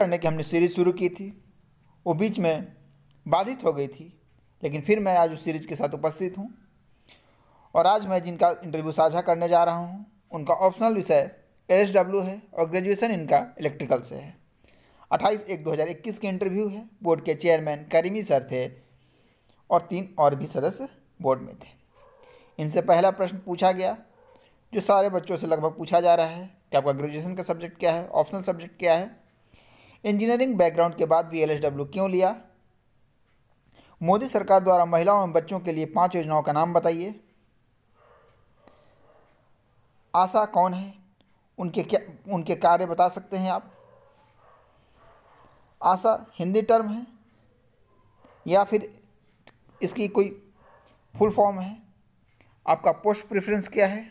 करने की हमने सीरीज़ शुरू की थी वो बीच में बाधित हो गई थी लेकिन फिर मैं आज उस सीरीज़ के साथ उपस्थित हूँ और आज मैं जिनका इंटरव्यू साझा करने जा रहा हूँ उनका ऑप्शनल विषय एस डब्ल्यू है और ग्रेजुएशन इनका इलेक्ट्रिकल से है 28 एक 2021 के इंटरव्यू है बोर्ड के चेयरमैन करीमी सर थे और तीन और भी सदस्य बोर्ड में थे इनसे पहला प्रश्न पूछा गया जो सारे बच्चों से लगभग पूछा जा रहा है कि आपका ग्रेजुएशन का सब्जेक्ट क्या है ऑप्शनल सब्जेक्ट क्या है इंजीनियरिंग बैकग्राउंड के बाद भी एलएसडब्ल्यू क्यों लिया मोदी सरकार द्वारा महिलाओं एवं बच्चों के लिए पांच योजनाओं का नाम बताइए आशा कौन है उनके क्या उनके कार्य बता सकते हैं आप आशा हिंदी टर्म है या फिर इसकी कोई फुल फॉर्म है आपका पोस्ट प्रेफरेंस क्या है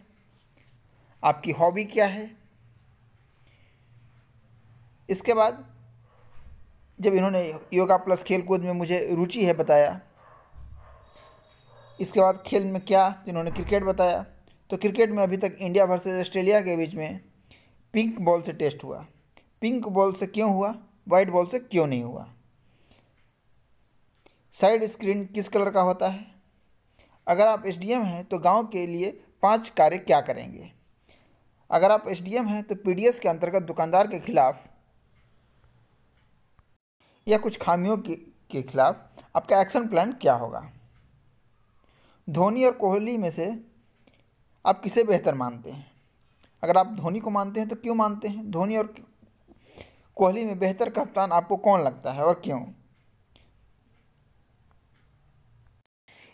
आपकी हॉबी क्या है इसके बाद जब इन्होंने योगा प्लस खेल कूद में मुझे रुचि है बताया इसके बाद खेल में क्या इन्होंने क्रिकेट बताया तो क्रिकेट में अभी तक इंडिया वर्सेज ऑस्ट्रेलिया के बीच में पिंक बॉल से टेस्ट हुआ पिंक बॉल से क्यों हुआ वाइट बॉल से क्यों नहीं हुआ साइड स्क्रीन किस कलर का होता है अगर आप एस हैं तो गांव के लिए पांच कार्य क्या करेंगे अगर आप एस हैं तो पी के अंतर्गत दुकानदार के खिलाफ़ या कुछ खामियों के, के खिलाफ आपका एक्शन प्लान क्या होगा धोनी और कोहली में से आप किसे बेहतर मानते हैं अगर आप धोनी को मानते हैं तो क्यों मानते हैं धोनी और कोहली में बेहतर कप्तान आपको कौन लगता है और क्यों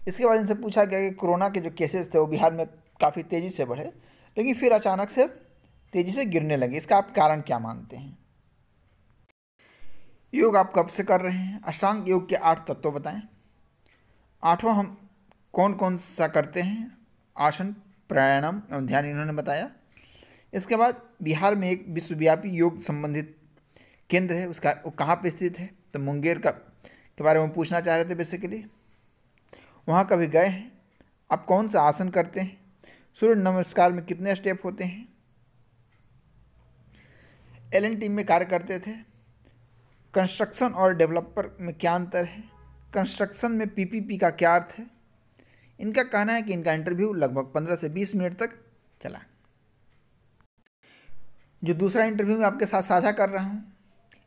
इसके बाद इनसे पूछा गया कि कोरोना के जो केसेस थे वो बिहार में काफ़ी तेज़ी से बढ़े लेकिन फिर अचानक से तेज़ी से गिरने लगे इसका आप कारण क्या मानते हैं योग आप कब से कर रहे हैं अष्टांग योग के आठ तत्व बताएं आठवां हम कौन कौन सा करते हैं आसन प्राणायाम एवं ध्यान इन्होंने बताया इसके बाद बिहार में एक विश्वव्यापी योग संबंधित केंद्र है उसका वो कहाँ पर स्थित है तो मुंगेर का के बारे में पूछना चाह रहे थे बेसिकली वहाँ कभी गए हैं आप कौन सा आसन करते हैं सूर्य नमस्कार में कितने स्टेप होते हैं एल टीम में कार्य करते थे कंस्ट्रक्शन और डेवलपर में क्या अंतर है कंस्ट्रक्शन में पीपीपी का क्या अर्थ है इनका कहना है कि इनका इंटरव्यू लगभग 15 से 20 मिनट तक चला जो दूसरा इंटरव्यू मैं आपके साथ साझा कर रहा हूँ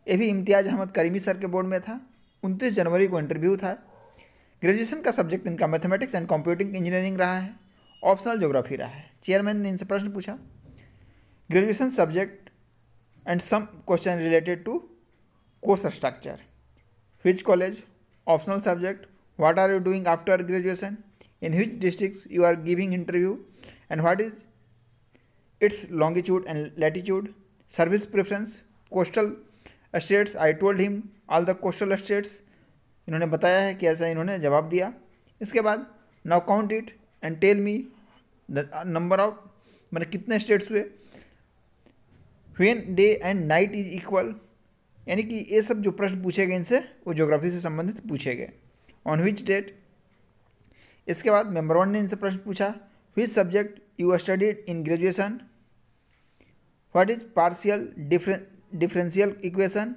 ये भी इम्तियाज़ अहमद करीमी सर के बोर्ड में था उनतीस जनवरी को इंटरव्यू था ग्रेजुएशन का सब्जेक्ट इनका मैथमेटिक्स एंड कंप्यूटिंग इंजीनियरिंग रहा है ऑप्शनल जोग्राफी रहा है चेयरमैन ने इनसे प्रश्न पूछा graduation subject and some question related to course structure which college optional subject what are you doing after graduation in which districts you are giving interview and what is its longitude and latitude service preference coastal states I told him all the coastal states इन्होंने बताया है कि ऐसा इन्होंने जवाब दिया इसके बाद now count it and tell me the number of मैंने कितने स्टेट्स हुए when day and night is equal यानी कि ये सब जो प्रश्न पूछे गए इनसे वो ज्योग्राफी से संबंधित पूछे गए ऑन विच डेट इसके बाद मेंबर वन ने इनसे प्रश्न पूछा which subject you studied in graduation what is partial differential equation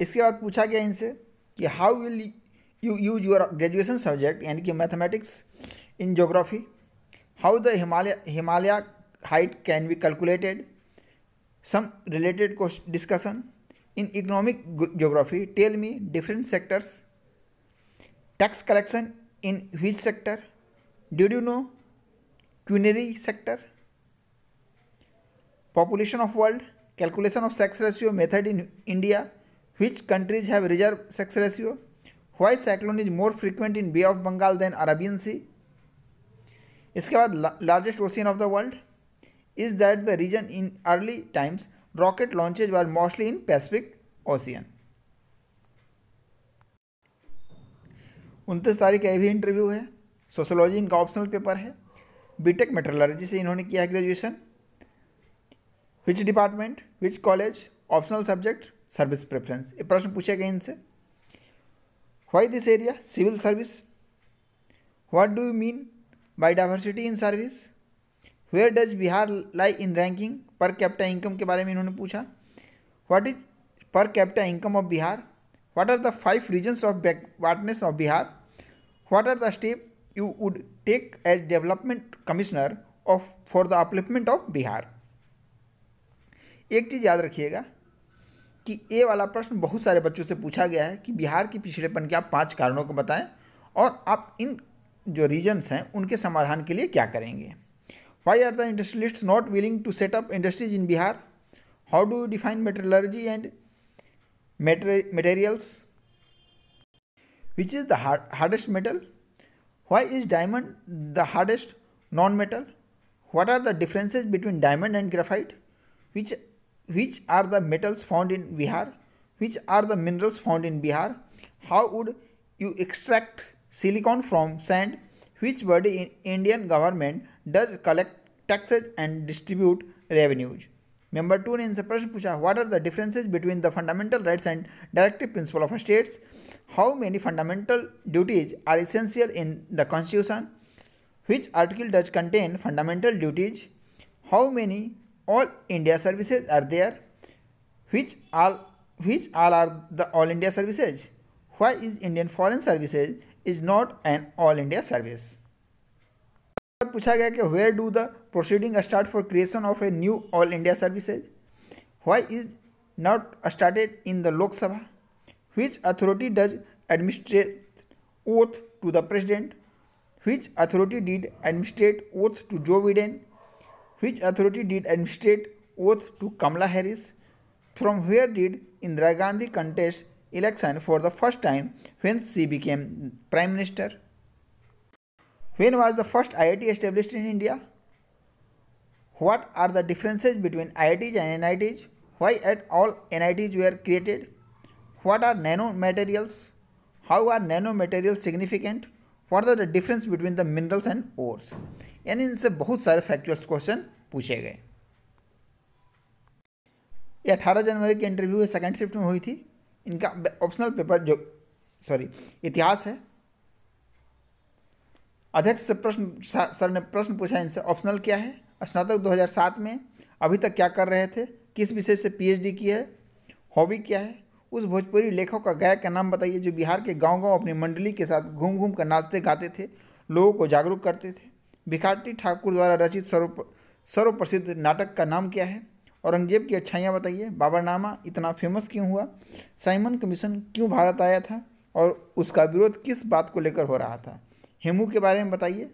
इसके बाद पूछा गया इनसे कि how will you use your graduation subject यानी कि mathematics in geography how the Himalaya Himalaya height can be calculated some related discussion in economic geography tell me different sectors tax collection in huge sector did you know quinary sector population of world calculation of sex ratio method in India which countries have reserve sex ratio why cyclone is more frequent in Bay of Bengal than Arabian Sea इसके बाद largest ocean of the world is that the region in early times rocket launches were mostly in Pacific Ocean. उनतीस तारीख का भी interview है sociology इनका optional paper है BTech metrology से इन्होंने किया है graduation which department which college optional subject service preference ये प्रश्न पूछे गए इनसे why this area civil service what do you mean by diversity in service where does Bihar lie in ranking per capita income के बारे में इन्होंने पूछा what is per capita income of Bihar what are the five reasons of backwardness of Bihar what are the step you would take as development commissioner of for the upliftment of Bihar एक चीज़ याद रखिएगा कि ए वाला प्रश्न बहुत सारे बच्चों से पूछा गया है कि बिहार की पिछड़ेपन के आप पाँच कारणों को बताएं और आप इन जो रीजन्स हैं उनके समाधान के लिए क्या करेंगे Why are the industrialists not willing to set up industries in Bihar? How do you define metallurgy and materials? Which is the hard hardest metal? Why is diamond the hardest non-metal? What are the differences between diamond and graphite? Which, which are the metals found in Bihar? Which are the minerals found in Bihar? How would you extract silicon from sand? Which body in Indian government does collect taxes and distribute revenues. Member 2 in separation pusha, what are the differences between the fundamental rights and directive principle of states? How many fundamental duties are essential in the constitution? Which article does contain fundamental duties? How many all India services are there? Which all which all are the all India services? Why is Indian Foreign Services is not an all India service? बाद पूछा गया कि where do the proceeding start for creation of a new all India services why is not started in the Lok Sabha which authority does administrate oath to the president which authority did administrate oath to Joe Biden which authority did administrate oath to Kamala Harris from where did Indira Gandhi contest election for the first time when she became prime minister When was the first IIT established in India? What are the differences between IITs and NITs? Why at all NITs were created? What are nanomaterials? How are nanomaterials significant? What are the difference between the minerals and ores? यानी इनसे बहुत सारे factuals question पूछे गए ये 18 जनवरी की interview second shift में हुई थी इनका ऑप्शनल पेपर जो सॉरी इतिहास है अध्यक्ष से प्रश्न सर ने प्रश्न पूछा इनसे ऑप्शनल क्या है स्नातक 2007 में अभी तक क्या कर रहे थे किस विषय से पीएचडी की है हॉबी क्या है उस भोजपुरी लेखक का गायक का नाम बताइए जो बिहार के गांव गांव अपनी मंडली के साथ घूम घूम कर नाचते गाते थे लोगों को जागरूक करते थे भिखाटी ठाकुर द्वारा रचित सर्व सर्वप्रसिद्ध नाटक का नाम क्या है औरंगजेब की अच्छाइयाँ बताइए बाबरनामा इतना फेमस क्यों हुआ साइमन कमीशन क्यों भारत आया था और उसका विरोध किस बात को लेकर हो रहा था हेमू के बारे में बताइए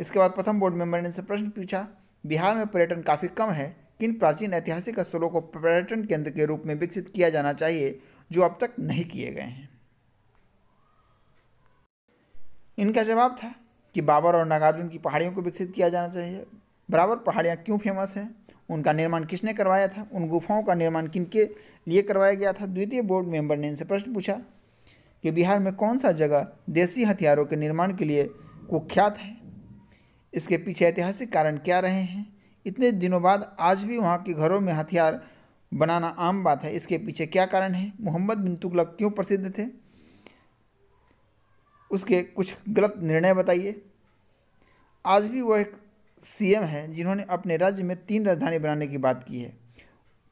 इसके बाद प्रथम बोर्ड मेंबर ने इनसे प्रश्न पूछा बिहार में पर्यटन काफ़ी कम है किन प्राचीन ऐतिहासिक स्थलों को पर्यटन केंद्र के रूप में विकसित किया जाना चाहिए जो अब तक नहीं किए गए हैं इनका जवाब था कि बाबर और नागार्जुन की पहाड़ियों को विकसित किया जाना चाहिए बराबर पहाड़ियाँ क्यों फेमस हैं उनका निर्माण किसने करवाया था उन गुफाओं का निर्माण किन के लिए करवाया गया था द्वितीय बोर्ड मेंबर ने इनसे प्रश्न पूछा कि बिहार में कौन सा जगह देसी हथियारों के निर्माण के लिए कुख्यात है इसके पीछे ऐतिहासिक कारण क्या रहे हैं इतने दिनों बाद आज भी वहाँ के घरों में हथियार बनाना आम बात है इसके पीछे क्या कारण है मोहम्मद बिन तुगलक क्यों प्रसिद्ध थे उसके कुछ गलत निर्णय बताइए आज भी वो एक सीएम है जिन्होंने अपने राज्य में तीन राजधानी बनाने की बात की है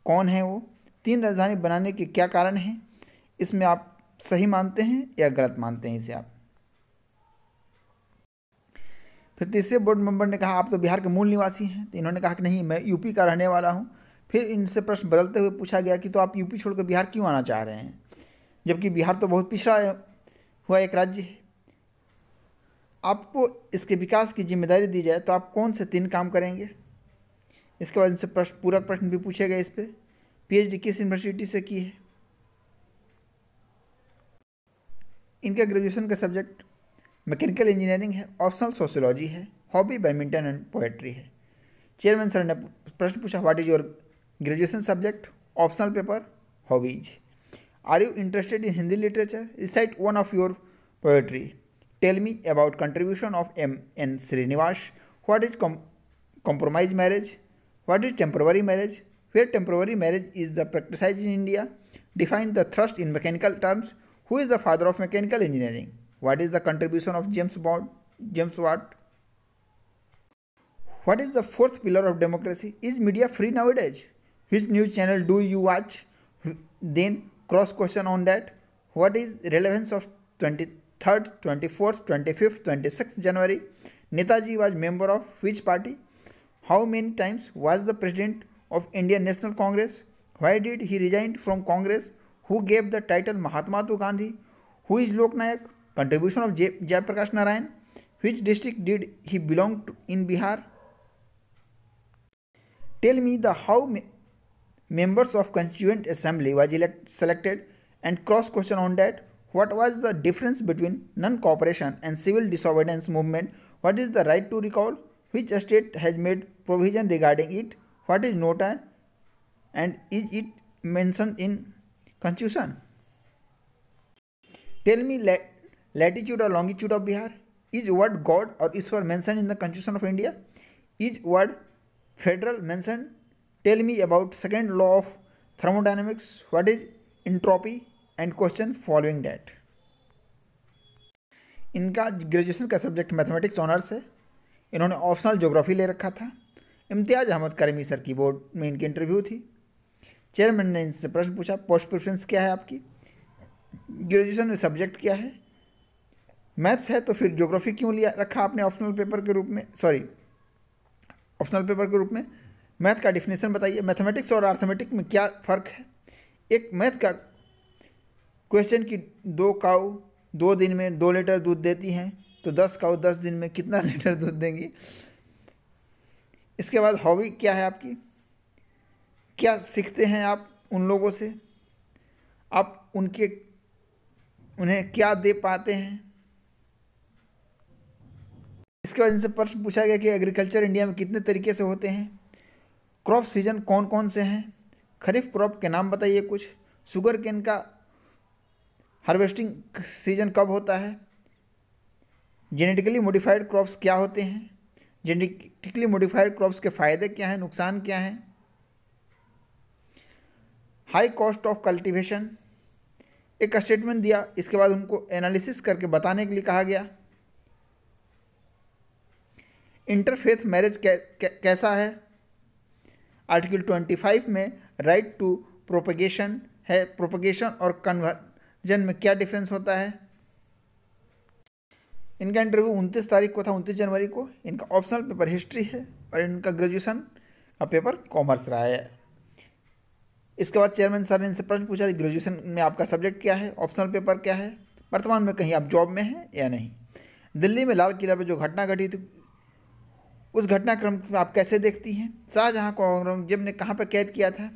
कौन है वो तीन राजधानी बनाने के क्या कारण हैं इसमें आप सही मानते हैं या गलत मानते हैं इसे आप फिर तीसरे बोर्ड मेंबर ने कहा आप तो बिहार के मूल निवासी हैं तो इन्होंने कहा कि नहीं मैं यूपी का रहने वाला हूँ फिर इनसे प्रश्न बदलते हुए पूछा गया कि तो आप यूपी छोड़कर बिहार क्यों आना चाह रहे हैं जबकि बिहार तो बहुत पिछड़ा हुआ एक राज्य है आपको इसके विकास की जिम्मेदारी दी जाए तो आप कौन से तीन काम करेंगे इसके बाद इनसे प्रश्न पूरक प्रश्न भी पूछे गए इस पर पी किस यूनिवर्सिटी से की है इनका ग्रेजुएशन का सब्जेक्ट मैकेनिकल इंजीनियरिंग है ऑप्शनल सोशोलॉजी है हॉबी बैडमिंटन एंड पोएट्री है चेयरमैन सर ने प्रश्न पूछा what is your graduation subject optional paper hobbies are you interested in Hindi literature recite one of your poetry tell me about contribution of M N Srinivas what is compromise marriage what is temporary marriage where temporary marriage is the practise in India define the thrust in mechanical terms Who is the father of mechanical engineering? What is the contribution of James Bond? James Watt? What is the fourth pillar of democracy? Is media free nowadays? Which news channel do you watch? Then cross question on that. What is relevance of 23rd, 24th, 25th, 26th January? Netaji was member of which party? How many times was the president of Indian National Congress? Why did he resign from Congress? who gave the title Mahatma to Gandhi, who is Loknayak, contribution of Jay, Prakash Narayan, which district did he belong to in Bihar? Tell me the how me members of Constituent Assembly was selected and cross question on that. What was the difference between non-cooperation and civil disobedience movement? What is the right to recall? Which state has made provision regarding it? What is NOTA? And is it mentioned in Conclusion Tell me lat- latitude or longitude of Bihar? Is word God or Ishwar mentioned in the Constitution of India? Is word federal mentioned? Tell me about second law of thermodynamics. What is entropy? And question following that. इनका graduation का subject mathematics honours है इन्होंने optional geography ले रखा था Imtiaz Ahmed Karimi sir की board में इनकी इंटरव्यू थी चेयरमैन ने इनसे प्रश्न पूछा पोस्ट प्रेफरेंस क्या है आपकी ग्रेजुएशन में सब्जेक्ट क्या है मैथ्स है तो फिर जोग्राफी क्यों लिया रखा आपने ऑप्शनल पेपर के रूप में सॉरी ऑप्शनल पेपर के रूप में मैथ का डिफिनेशन बताइए मैथमेटिक्स और आर्थमेटिक में क्या फ़र्क है एक मैथ का क्वेश्चन कि दो काऊ दो दिन में दो लीटर दूध देती हैं तो दस काऊ दस दिन में कितना लीटर दूध देंगी इसके बाद हॉबी क्या है आपकी क्या सीखते हैं आप उन लोगों से आप उनके उन्हें क्या दे पाते हैं इसके बाद इनसे प्रश्न पूछा गया कि एग्रीकल्चर इंडिया में कितने तरीके से होते हैं क्रॉप सीजन कौन कौन से हैं खरीफ क्रॉप के नाम बताइए कुछ शुगर केन का हार्वेस्टिंग सीजन कब होता है जेनेटिकली मॉडिफाइड क्रॉप्स क्या होते हैं जेनेटिकली मॉडिफाइड क्रॉप्स के फ़ायदे क्या हैं नुकसान क्या हैं हाई कॉस्ट ऑफ कल्टीवेशन एक स्टेटमेंट दिया इसके बाद उनको एनालिसिस करके बताने के लिए कहा गया इंटरफेथ मैरिज कै, कै, कैसा है आर्टिकल 25 में राइट टू प्रोपगेशन है प्रोपगेशन और कन्वर्जन में क्या डिफरेंस होता है इनका इंटरव्यू 29 तारीख को था 29 जनवरी को इनका ऑप्शनल पेपर हिस्ट्री है और इनका ग्रेजुएशन का पेपर कॉमर्स रहा है इसके बाद चेयरमैन सर ने इनसे प्रश्न पूछा कि ग्रेजुएशन में आपका सब्जेक्ट क्या है ऑप्शनल पेपर क्या है वर्तमान में कहीं आप जॉब में हैं या नहीं दिल्ली में लाल किला पर जो घटना घटी थी उस घटनाक्रम में आप कैसे देखती हैं शाहजहाँ को औरंगजेब ने कहाँ पर कैद किया था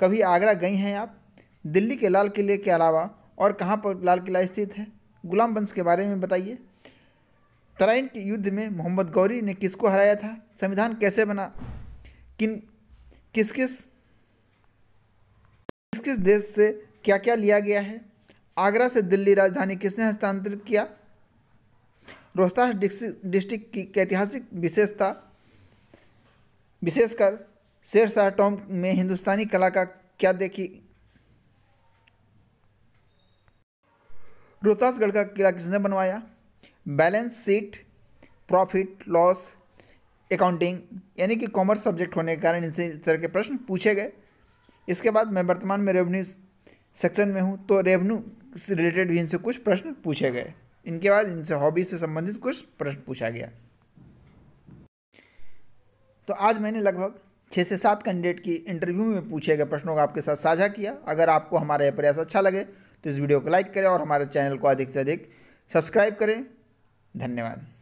कभी आगरा गई हैं आप दिल्ली के लाल किले के अलावा और कहाँ पर लाल किला स्थित है गुलाम वंश के बारे में बताइए तराइन के युद्ध में मोहम्मद गौरी ने किसको हराया था संविधान कैसे बना किन किस किस किस देश से क्या क्या लिया गया है आगरा से दिल्ली राजधानी किसने हस्तांतरित किया रोहतास डिस्ट्रिक्ट की ऐतिहासिक विशेषता विशेषकर शेर शाह टॉम में हिंदुस्तानी कला का क्या देखी रोहतासगढ़ का किला किसने बनवाया balance sheet profit loss accounting यानी कि कॉमर्स सब्जेक्ट होने के कारण इनसे इस तरह के प्रश्न पूछे गए इसके बाद मैं वर्तमान में रेवेन्यू सेक्शन में हूँ तो रेवेन्यू से रिलेटेड भी इनसे कुछ प्रश्न पूछे गए इनके बाद इनसे हॉबी से संबंधित कुछ प्रश्न पूछा गया तो आज मैंने लगभग छः से सात कैंडिडेट की इंटरव्यू में पूछे गए प्रश्नों को आपके साथ साझा किया अगर आपको हमारा यह प्रयास अच्छा लगे तो इस वीडियो को लाइक करें और हमारे चैनल को अधिक से अधिक सब्सक्राइब करें धन्यवाद